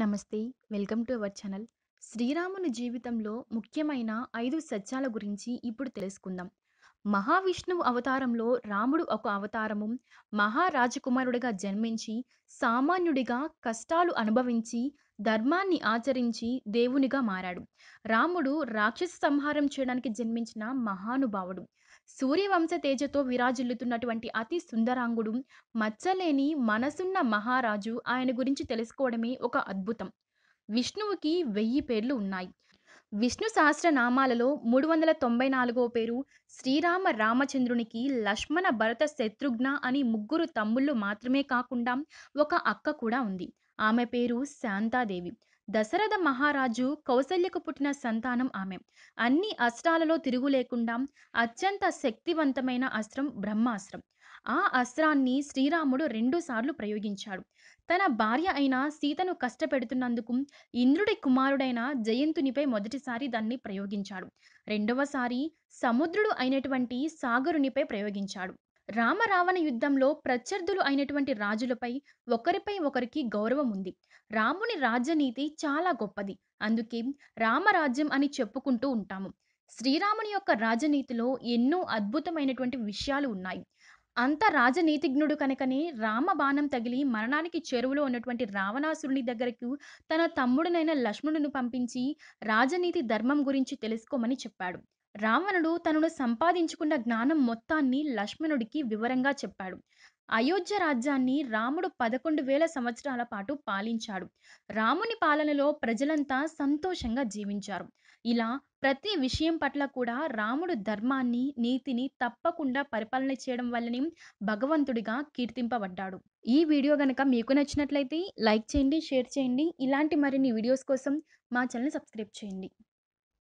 నమస్తే welcome to our channel శ్రీరాముని జీవితంలో ముఖ్యమైన ఐదు సత్యాల గురించి ఇప్పుడు తెలుసుకుందాం మహావిష్ణువు అవతారంలో రాముడు ఒక అవతారము మహారాజకుమారుడిగా జన్మించి సామాన్యుడిగా కష్టాలు అనుభవించి ధర్మాన్ని ఆచరించి దేవునిగా మారాడు రాముడు రాక్షస సంహారం చేయడానికి జన్మించిన మహానుభావుడు సూర్యవంశ తేజతో విరాజిల్లుతున్నటువంటి అతి సుందరాంగుడు మచ్చలేని మనసున్న మహారాజు ఆయన గురించి తెలుసుకోవడమే ఒక అద్భుతం విష్ణువుకి వెయ్యి పేర్లు ఉన్నాయి విష్ణు సహస్రనామాలలో మూడు వందల తొంభై నాలుగో పేరు శ్రీరామ రామచంద్రునికి లక్ష్మణ భరత శత్రుఘ్న అని ముగ్గురు తమ్ముళ్ళు మాత్రమే కాకుండా ఒక అక్క కూడా ఉంది ఆమె పేరు శాంతాదేవి దశరథ మహారాజు కౌసల్యకు పుట్టిన సంతానం ఆమె అన్ని అస్త్రాలలో తిరుగు లేకుండా అత్యంత శక్తివంతమైన అస్త్రం బ్రహ్మాస్త్రం ఆ అస్త్రాన్ని శ్రీరాముడు రెండుసార్లు ప్రయోగించాడు తన భార్య అయిన సీతను కష్టపెడుతున్నందుకు ఇంద్రుడి కుమారుడైన జయంతునిపై మొదటిసారి దాన్ని ప్రయోగించాడు రెండవసారి సముద్రుడు అయినటువంటి సాగరునిపై ప్రయోగించాడు రామ రావణ యుద్ధంలో ప్రత్యర్థులు అయినటువంటి రాజులపై ఒకరిపై ఒకరికి గౌరవం ఉంది రాముని రాజ్యనీతి చాలా గొప్పది అందుకే రామరాజ్యం అని చెప్పుకుంటూ ఉంటాము శ్రీరాముని యొక్క రాజనీతిలో ఎన్నో అద్భుతమైనటువంటి విషయాలు ఉన్నాయి అంత రాజనీతిజ్ఞుడు కనుకనే రామ బాణం తగిలి మరణానికి చెరువులో ఉన్నటువంటి రావణాసురుని దగ్గరకు తన తమ్ముడునైన లక్ష్మణుని పంపించి రాజనీతి ధర్మం గురించి తెలుసుకోమని చెప్పాడు రావణుడు తనను సంపాదించుకున్న జ్ఞానం మొత్తాన్ని లక్ష్మణుడికి వివరంగా చెప్పాడు అయోధ్య రాజ్యాన్ని రాముడు పదకొండు వేల సంవత్సరాల పాటు పాలించాడు రాముని పాలనలో ప్రజలంతా సంతోషంగా జీవించారు ఇలా ప్రతి విషయం పట్ల కూడా రాముడు ధర్మాన్ని నీతిని తప్పకుండా పరిపాలన చేయడం వల్లనే భగవంతుడిగా కీర్తింపబడ్డాడు ఈ వీడియో గనక మీకు నచ్చినట్లయితే లైక్ చేయండి షేర్ చేయండి ఇలాంటి మరిన్ని వీడియోస్ కోసం మా ఛానల్ సబ్స్క్రైబ్ చేయండి